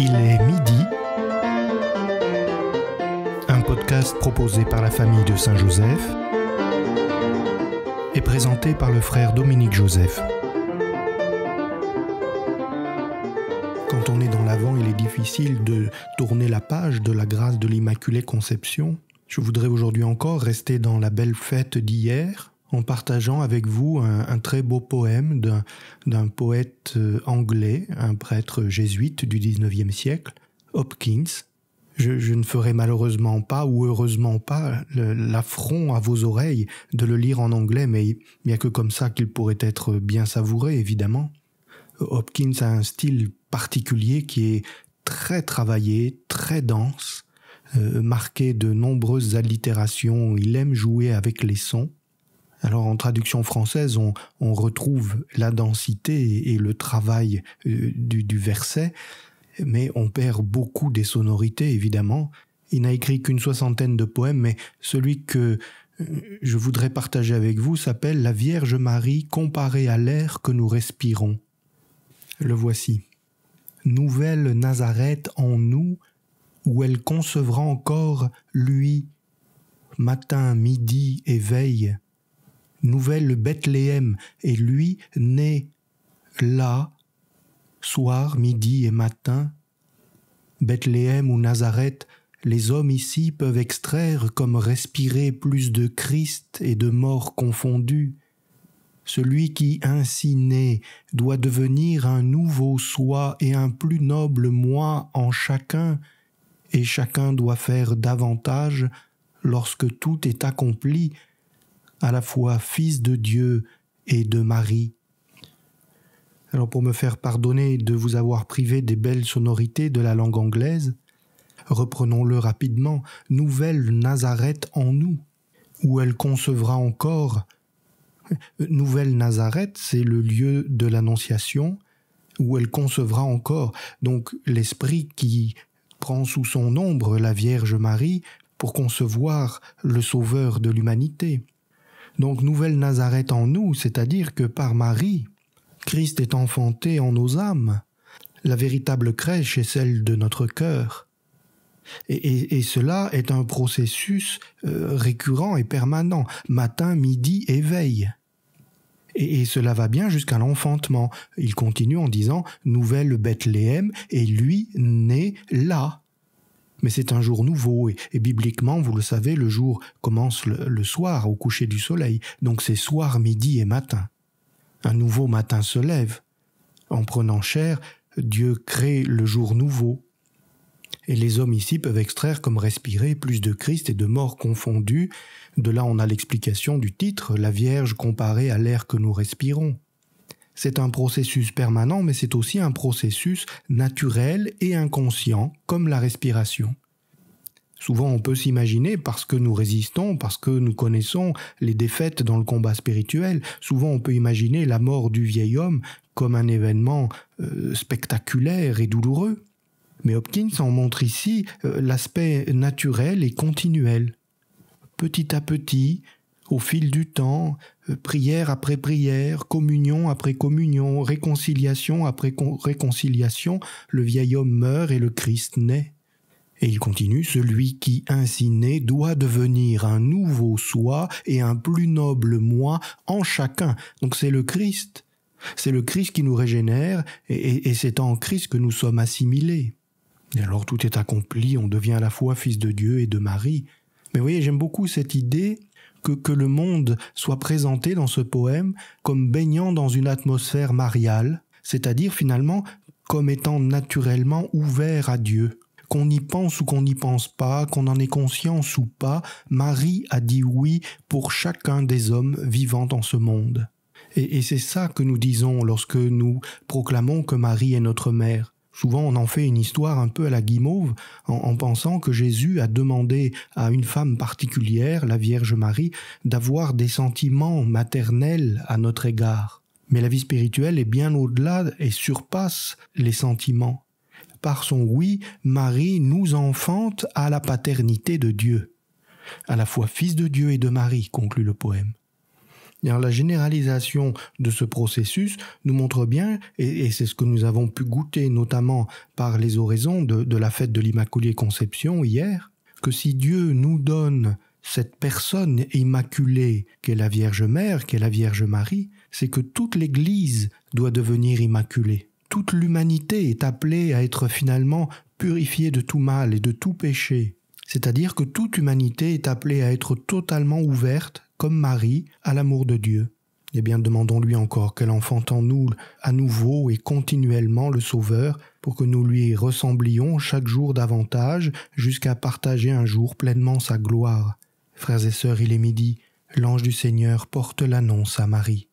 Il est midi. Un podcast proposé par la famille de Saint-Joseph et présenté par le frère Dominique Joseph. Quand on est dans l'avant, il est difficile de tourner la page de la grâce de l'Immaculée Conception. Je voudrais aujourd'hui encore rester dans la belle fête d'hier, en partageant avec vous un, très beau poème d'un poète euh, anglais, un prêtre jésuite du 19e siècle, Hopkins. Je, ne ferai malheureusement pas ou heureusement pas l'affront à vos oreilles de le lire en anglais, mais il n'y a que comme ça qu'il pourrait être bien savouré, évidemment. Hopkins a un style particulier qui est très travaillé, très dense, euh, marqué de nombreuses allitérations, il aime jouer avec les sons, alors en traduction française, on, retrouve la densité et, le travail euh, du, du verset, mais on perd beaucoup des sonorités, évidemment. Il n'a écrit qu'une soixantaine de poèmes, mais celui que euh, je voudrais partager avec vous s'appelle La Vierge Marie comparée à l'air que nous respirons. Le voici. Nouvelle Nazareth en nous, où elle concevra encore lui, matin, midi et veille nouvelle Bethléem, et lui naît là, soir, midi et matin. Bethléem ou Nazareth, les hommes ici peuvent extraire comme respirer plus de Christ et de mort confondus. Celui qui ainsi naît doit devenir un nouveau soi et un plus noble moi en chacun, et chacun doit faire davantage lorsque tout est accompli à la fois fils de Dieu et de Marie. Alors pour me faire pardonner de vous avoir privé des belles sonorités de la langue anglaise, reprenons-le rapidement, Nouvelle Nazareth en nous, où elle concevra encore. Nouvelle Nazareth, c'est le lieu de l'Annonciation, où elle concevra encore. Donc l'Esprit qui prend sous son ombre la Vierge Marie pour concevoir le Sauveur de l'humanité. Donc nouvelle Nazareth en nous, c'est-à-dire que par Marie, Christ est enfanté en nos âmes. La véritable crèche est celle de notre cœur. Et, cela est un processus euh, récurrent et permanent, matin, midi, éveil. Et, et cela va bien jusqu'à l'enfantement. Il continue en disant Nouvelle Bethléem, et lui naît là mais c'est un jour nouveau. Et, bibliquement, vous le savez, le jour commence le, soir, au coucher du soleil. Donc c'est soir, midi et matin. Un nouveau matin se lève. En prenant chair, Dieu crée le jour nouveau. Et les hommes ici peuvent extraire comme respirer plus de Christ et de mort confondus. De là, on a l'explication du titre, la Vierge comparée à l'air que nous respirons. C'est un processus permanent, mais c'est aussi un processus naturel et inconscient, comme la respiration. Souvent, on peut s'imaginer, parce que nous résistons, parce que nous connaissons les défaites dans le combat spirituel, souvent on peut imaginer la mort du vieil homme comme un événement euh, spectaculaire et douloureux. Mais Hopkins en montre ici euh, l'aspect naturel et continuel. Petit à petit, au fil du temps, euh, prière après prière, communion après communion, réconciliation après réconciliation, le vieil homme meurt et le Christ naît. Et il continue, celui qui ainsi naît doit devenir un nouveau soi et un plus noble moi en chacun. Donc c'est le Christ. C'est le Christ qui nous régénère et, c'est en Christ que nous sommes assimilés. Et alors tout est accompli, on devient à la fois fils de Dieu et de Marie. Mais vous voyez, j'aime beaucoup cette idée que, le monde soit présenté dans ce poème comme baignant dans une atmosphère mariale, c'est-à-dire finalement comme étant naturellement ouvert à Dieu. Qu'on y pense ou qu'on n'y pense pas, qu'on en ait conscience ou pas, Marie a dit oui pour chacun des hommes vivant dans ce monde. et c'est ça que nous disons lorsque nous proclamons que Marie est notre mère. Souvent, on en fait une histoire un peu à la guimauve en, pensant que Jésus a demandé à une femme particulière, la Vierge Marie, d'avoir des sentiments maternels à notre égard. Mais la vie spirituelle est bien au-delà et surpasse les sentiments. Par son oui, Marie nous enfante à la paternité de Dieu, à la fois fils de Dieu et de Marie, conclut le poème la généralisation de ce processus nous montre bien, et, c'est ce que nous avons pu goûter notamment par les oraisons de, de la fête de l'Immaculée Conception hier, que si Dieu nous donne cette personne immaculée qu'est la Vierge Mère, qu'est la Vierge Marie, c'est que toute l'Église doit devenir immaculée. Toute l'humanité est appelée à être finalement purifiée de tout mal et de tout péché. C'est-à-dire que toute humanité est appelée à être totalement ouverte, comme Marie, à l'amour de Dieu. Eh bien, demandons-lui encore qu'elle enfante en nous à nouveau et continuellement le Sauveur, pour que nous lui ressemblions chaque jour davantage, jusqu'à partager un jour pleinement sa gloire. Frères et sœurs, il est midi, l'ange du Seigneur porte l'annonce à Marie.